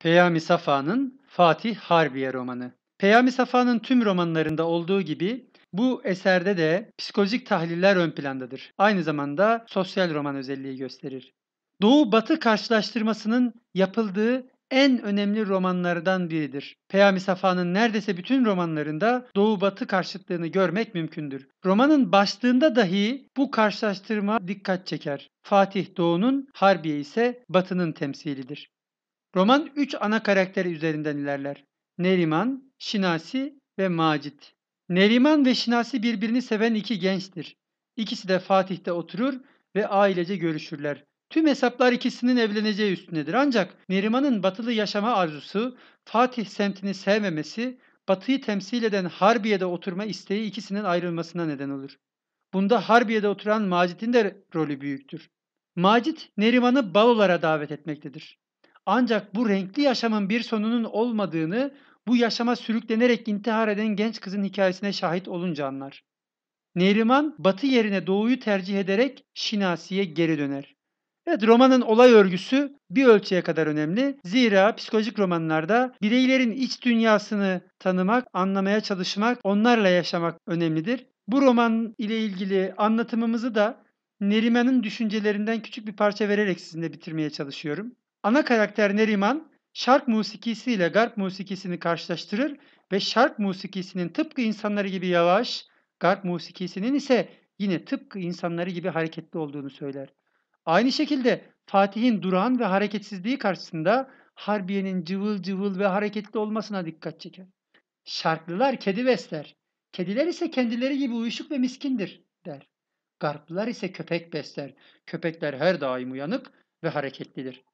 Peyami Safa'nın Fatih Harbiye romanı. Peyami Safa'nın tüm romanlarında olduğu gibi bu eserde de psikolojik tahliller ön plandadır. Aynı zamanda sosyal roman özelliği gösterir. Doğu-Batı karşılaştırmasının yapıldığı en önemli romanlardan biridir. Peyami Safa'nın neredeyse bütün romanlarında Doğu-Batı karşıtlığını görmek mümkündür. Romanın başlığında dahi bu karşılaştırma dikkat çeker. Fatih Doğu'nun, Harbiye ise Batı'nın temsilidir. Roman 3 ana karakteri üzerinden ilerler. Neriman, Şinasi ve Macit. Neriman ve Şinasi birbirini seven iki gençtir. İkisi de Fatih'te oturur ve ailece görüşürler. Tüm hesaplar ikisinin evleneceği üstündedir. Ancak Neriman'ın batılı yaşama arzusu, Fatih semtini sevmemesi, batıyı temsil eden Harbiye'de oturma isteği ikisinin ayrılmasına neden olur. Bunda Harbiye'de oturan Macit'in de rolü büyüktür. Macit, Neriman'ı balolara davet etmektedir. Ancak bu renkli yaşamın bir sonunun olmadığını bu yaşama sürüklenerek intihar eden genç kızın hikayesine şahit olunca anlar. Neriman batı yerine doğuyu tercih ederek Şinasi'ye geri döner. Evet romanın olay örgüsü bir ölçüye kadar önemli. Zira psikolojik romanlarda bireylerin iç dünyasını tanımak, anlamaya çalışmak, onlarla yaşamak önemlidir. Bu roman ile ilgili anlatımımızı da Neriman'ın düşüncelerinden küçük bir parça vererek sizinle bitirmeye çalışıyorum. Ana karakter Neriman, şark musikisi ile garp musikisini karşılaştırır ve şark musikisinin tıpkı insanları gibi yavaş, garp musikisinin ise yine tıpkı insanları gibi hareketli olduğunu söyler. Aynı şekilde Fatih'in duran ve hareketsizliği karşısında Harbiye'nin cıvıl cıvıl ve hareketli olmasına dikkat çeker. Şarklılar kedi besler. Kediler ise kendileri gibi uyuşuk ve miskindir der. Garplar ise köpek besler. Köpekler her daim uyanık ve hareketlidir.